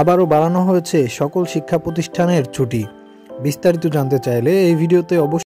আবারও বাড়ানো হয়েছে সকল শিক্ষা প্রতিষ্ঠানের ছুটি বিস্তারিত জানতে চাইলে এই ভিডিওতে অবশ্যই